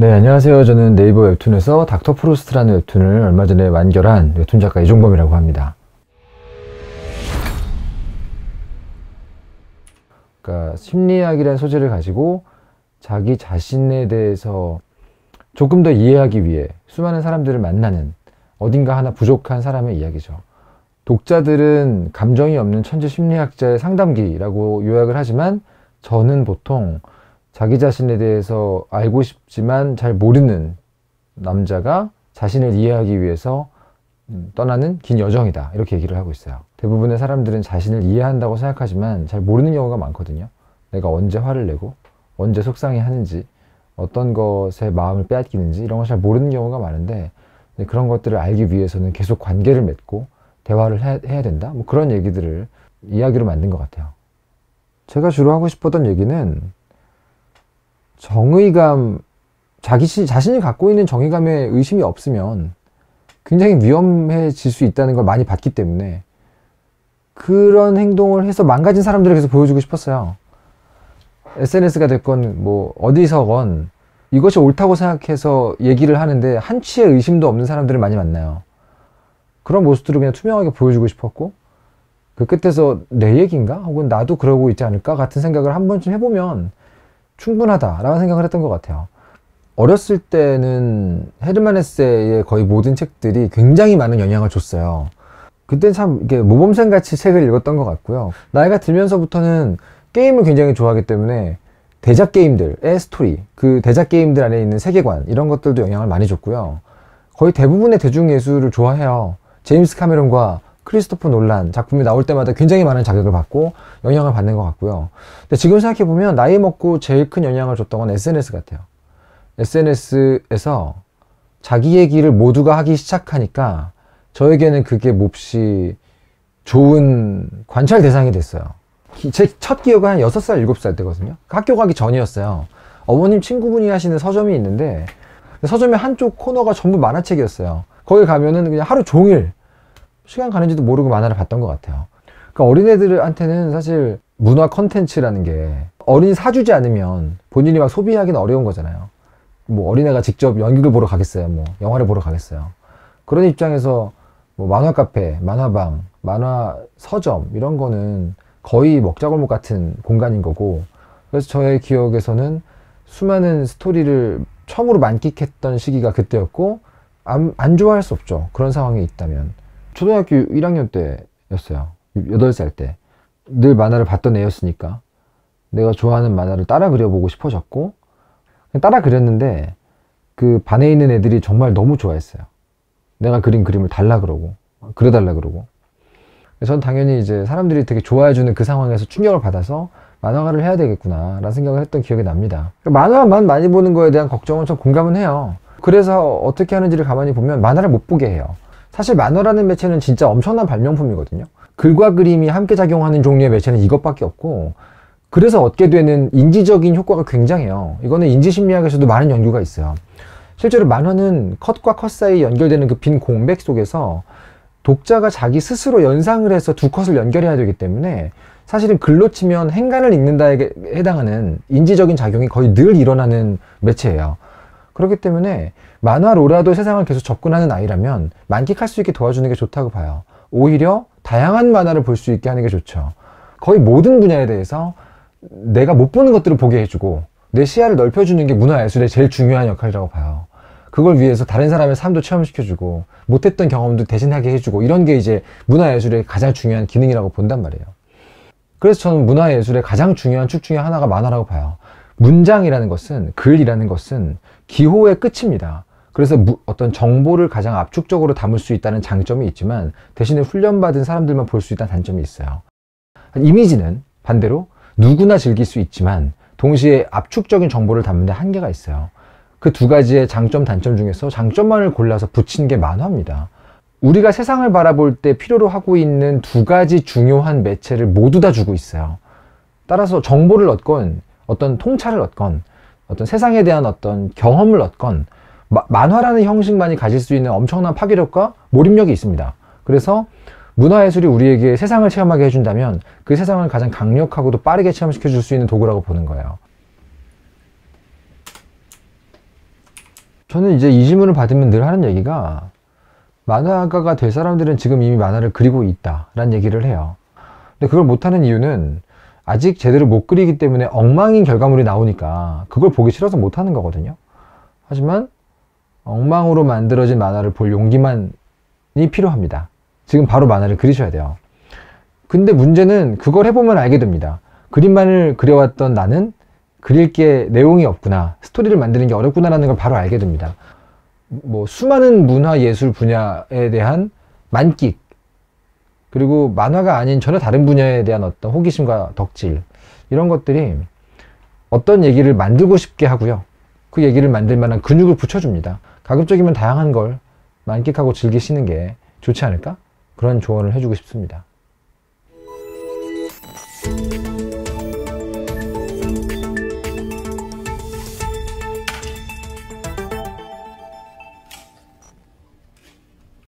네, 안녕하세요. 저는 네이버 웹툰에서 닥터 프로스트라는 웹툰을 얼마 전에 완결한 웹툰 작가 이종범이라고 합니다. 그러니까 심리학이라는 소재를 가지고 자기 자신에 대해서 조금 더 이해하기 위해 수많은 사람들을 만나는 어딘가 하나 부족한 사람의 이야기죠. 독자들은 감정이 없는 천재 심리학자의 상담기라고 요약을 하지만 저는 보통 자기 자신에 대해서 알고 싶지만 잘 모르는 남자가 자신을 이해하기 위해서 음, 떠나는 긴 여정이다. 이렇게 얘기를 하고 있어요. 대부분의 사람들은 자신을 이해한다고 생각하지만 잘 모르는 경우가 많거든요. 내가 언제 화를 내고, 언제 속상해 하는지, 어떤 것에 마음을 빼앗기는지 이런 걸 잘 모르는 경우가 많은데 그런 것들을 알기 위해서는 계속 관계를 맺고 대화를 해, 해야 된다. 뭐 그런 얘기들을 이야기로 만든 것 같아요. 제가 주로 하고 싶었던 얘기는 정의감, 자기 자신이 갖고 있는 정의감에 의심이 없으면 굉장히 위험해질 수 있다는 걸 많이 봤기 때문에 그런 행동을 해서 망가진 사람들을 계속 보여주고 싶었어요. SNS가 됐건 뭐 어디서건 이것이 옳다고 생각해서 얘기를 하는데 한치의 의심도 없는 사람들을 많이 만나요. 그런 모습들을 그냥 투명하게 보여주고 싶었고 그 끝에서 내 얘기인가 혹은 나도 그러고 있지 않을까 같은 생각을 한 번쯤 해보면 충분하다라는 생각을 했던 것 같아요. 어렸을 때는 헤르만 헤세의 거의 모든 책들이 굉장히 많은 영향을 줬어요. 그때 참 이게 모범생 같이 책을 읽었던 것 같고요. 나이가 들면서부터는 게임을 굉장히 좋아하기 때문에 대작 게임들의 스토리, 그 대작 게임들 안에 있는 세계관 이런 것들도 영향을 많이 줬고요. 거의 대부분의 대중예술을 좋아해요. 제임스 카메론과 크리스토퍼 논란 작품이 나올 때마다 굉장히 많은 자극을 받고 영향을 받는 것 같고요. 근데 지금 생각해보면 나이 먹고 제일 큰 영향을 줬던 건 SNS 같아요. SNS에서 자기 얘기를 모두가 하기 시작하니까 저에게는 그게 몹시 좋은 관찰 대상이 됐어요. 제 첫 기억은 한 6살, 7살 때거든요. 학교 가기 전이었어요. 어머님 친구분이 하시는 서점이 있는데 그 서점의 한쪽 코너가 전부 만화책이었어요. 거기 가면은 그냥 하루 종일 시간 가는지도 모르고 만화를 봤던 것 같아요. 그러니까 어린애들한테는 사실 문화 컨텐츠라는 게 어린이 사주지 않으면 본인이 막 소비하기는 어려운 거잖아요. 뭐 어린애가 직접 연극을 보러 가겠어요. 뭐 영화를 보러 가겠어요. 그런 입장에서 뭐 만화 카페, 만화방, 만화 서점 이런 거는 거의 먹자골목 같은 공간인 거고 그래서 저의 기억에서는 수많은 스토리를 처음으로 만끽했던 시기가 그때였고 안, 안 좋아할 수 없죠. 그런 상황이 있다면. 초등학교 1학년 때였어요. 8살 때. 늘 만화를 봤던 애였으니까 내가 좋아하는 만화를 따라 그려보고 싶어졌고 따라 그렸는데 그 반에 있는 애들이 정말 너무 좋아했어요. 내가 그린 그림을 달라 그러고 그려달라 그러고 저는 당연히 이제 사람들이 되게 좋아해주는 그 상황에서 충격을 받아서 만화가를 해야 되겠구나 라는 생각을 했던 기억이 납니다 만화만 많이 보는 거에 대한 걱정은 참 공감은 해요 그래서 어떻게 하는지를 가만히 보면 만화를 못 보게 해요 사실 만화라는 매체는 진짜 엄청난 발명품이거든요. 글과 그림이 함께 작용하는 종류의 매체는 이것밖에 없고 그래서 얻게 되는 인지적인 효과가 굉장해요. 이거는 인지심리학에서도 많은 연구가 있어요. 실제로 만화는 컷과 컷 사이 에 연결되는 그 빈 공백 속에서 독자가 자기 스스로 연상을 해서 두 컷을 연결해야 되기 때문에 사실은 글로 치면 행간을 읽는다에 해당하는 인지적인 작용이 거의 늘 일어나는 매체예요. 그렇기 때문에 만화로라도 세상을 계속 접근하는 아이라면 만끽할 수 있게 도와주는 게 좋다고 봐요. 오히려 다양한 만화를 볼 수 있게 하는 게 좋죠. 거의 모든 분야에 대해서 내가 못 보는 것들을 보게 해주고 내 시야를 넓혀주는 게 문화예술의 제일 중요한 역할이라고 봐요. 그걸 위해서 다른 사람의 삶도 체험시켜주고 못했던 경험도 대신하게 해주고 이런 게 이제 문화예술의 가장 중요한 기능이라고 본단 말이에요. 그래서 저는 문화예술의 가장 중요한 축 중에 하나가 만화라고 봐요. 문장이라는 것은 글이라는 것은 기호의 끝입니다. 그래서 어떤 정보를 가장 압축적으로 담을 수 있다는 장점이 있지만 대신에 훈련받은 사람들만 볼 수 있다는 단점이 있어요. 이미지는 반대로 누구나 즐길 수 있지만 동시에 압축적인 정보를 담는데 한계가 있어요. 그 두 가지의 장점, 단점 중에서 장점만을 골라서 붙인 게 만화입니다. 우리가 세상을 바라볼 때 필요로 하고 있는 두 가지 중요한 매체를 모두 다 주고 있어요. 따라서 정보를 얻건 어떤 통찰을 얻건 어떤 세상에 대한 어떤 경험을 얻건 마, 만화라는 형식만이 가질 수 있는 엄청난 파괴력과 몰입력이 있습니다. 그래서 문화예술이 우리에게 세상을 체험하게 해준다면 그 세상을 가장 강력하고도 빠르게 체험시켜 줄 수 있는 도구라고 보는 거예요. 저는 이제 이 질문을 받으면 늘 하는 얘기가 만화가가 될 사람들은 지금 이미 만화를 그리고 있다 라는 얘기를 해요. 근데 그걸 못하는 이유는 아직 제대로 못 그리기 때문에 엉망인 결과물이 나오니까 그걸 보기 싫어서 못하는 거거든요. 하지만 엉망으로 만들어진 만화를 볼 용기만이 필요합니다. 지금 바로 만화를 그리셔야 돼요. 근데 문제는 그걸 해보면 알게 됩니다. 그림만을 그려왔던 나는 그릴 게 내용이 없구나. 스토리를 만드는 게 어렵구나라는 걸 바로 알게 됩니다. 뭐 수많은 문화 예술 분야에 대한 만끽 그리고 만화가 아닌 전혀 다른 분야에 대한 어떤 호기심과 덕질 이런 것들이 어떤 얘기를 만들고 싶게 하고요. 그 얘기를 만들 만한 근육을 붙여줍니다. 가급적이면 다양한 걸 만끽하고 즐기시는 게 좋지 않을까? 그런 조언을 해주고 싶습니다.